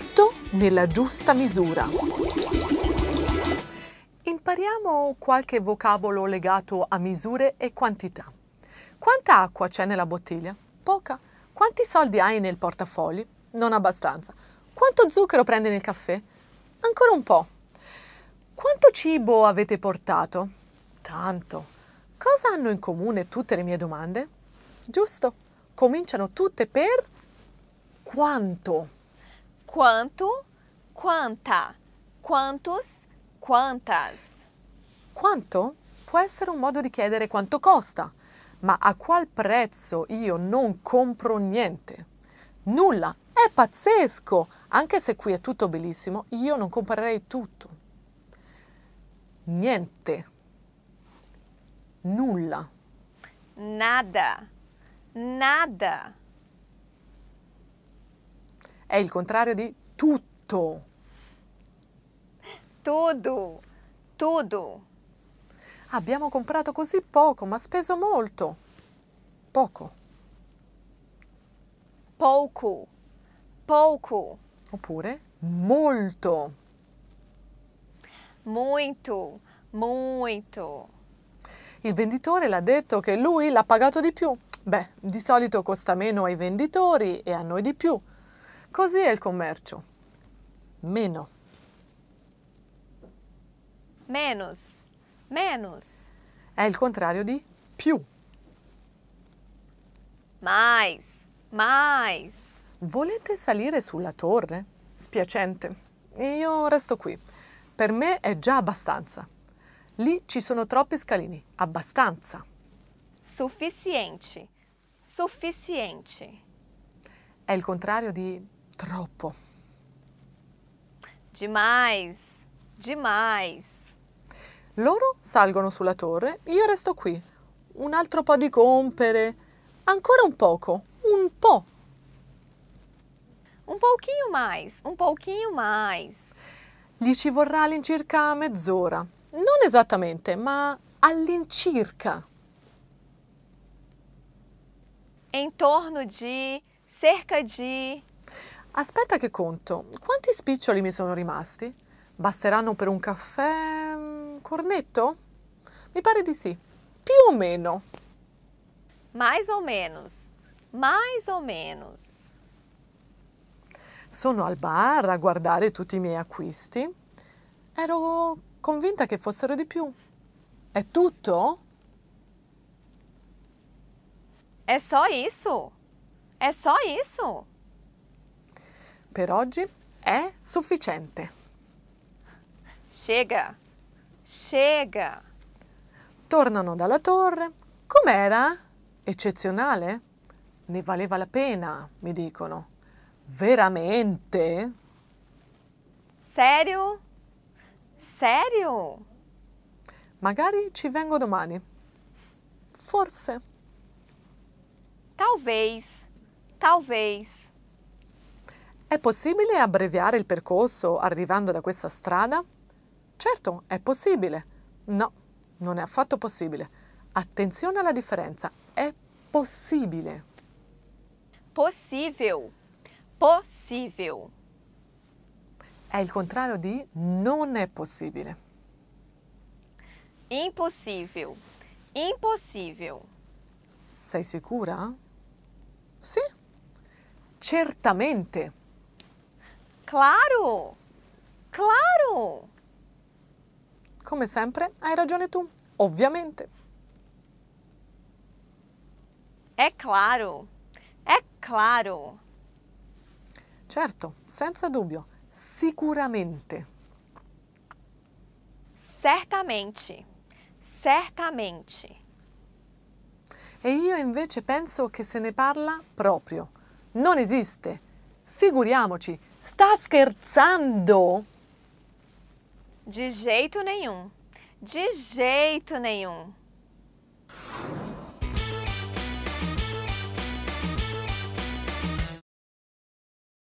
tutto nella giusta misura. Impariamo qualche vocabolo legato a misure e quantità. Quanta acqua c'è nella bottiglia? Poca. Quanti soldi hai nel portafogli? Non abbastanza. Quanto zucchero prendi nel caffè? Ancora un po'. Quanto cibo avete portato? Tanto. Cosa hanno in comune tutte le mie domande? Giusto. Cominciano tutte per quanto. Quanto, quanta, quantos, quantas. Quanto può essere un modo di chiedere quanto costa, ma a qual prezzo io non compro niente? Nulla, è pazzesco, anche se qui è tutto bellissimo, io non comprerei tutto. Niente. Nulla. Nada. Nada è il contrario di tutto. Todo, todo. Abbiamo comprato così poco, ma speso molto. Poco. Poco, poco. Oppure molto. Molto, molto. Il venditore l'ha detto che lui l'ha pagato di più. Beh, di solito costa meno ai venditori e a noi di più. Così è il commercio. Meno. Menos. Menos. È il contrario di più. Mais. Mais. Volete salire sulla torre? Spiacente. Io resto qui. Per me è già abbastanza. Lì ci sono troppi scalini. Abbastanza. Sufficiente. Sufficiente. È il contrario di Troppo. Demais, demais. Loro salgono sulla torre, io resto qui. Un altro po' di compere. Ancora un poco, un po'. Un pochino mais, un pochino mais. Gli ci vorrà all'incirca mezz'ora. Non esattamente, ma all'incirca. Intorno di, cerca di, Aspetta che conto, quanti spiccioli mi sono rimasti? Basteranno per un caffè... Mm, cornetto? Mi pare di sì, più o meno. Mais o menos, mais o menos. Sono al bar a guardare tutti i miei acquisti. Ero convinta che fossero di più. È tutto? È só isso. È só isso per oggi è sufficiente. Chega, chega. Tornano dalla torre. Com'era? Eccezionale? Ne valeva la pena, mi dicono. Veramente? Serio? Serio? Magari ci vengo domani. Forse. Talvez, talvez. È possibile abbreviare il percorso arrivando da questa strada? Certo, è possibile. No, non è affatto possibile. Attenzione alla differenza. È possibile. Possibile. Possível. È il contrario di non è possibile. Impossibile. Impossibile. Sei sicura? Sì. Certamente. Claro! Claro! Come sempre, hai ragione tu, ovviamente. È claro, è claro. Certo, senza dubbio, sicuramente. Certamente, certamente. E io invece penso che se ne parla proprio. Non esiste. Figuriamoci, Está scherzando? De jeito nenhum. De jeito nenhum.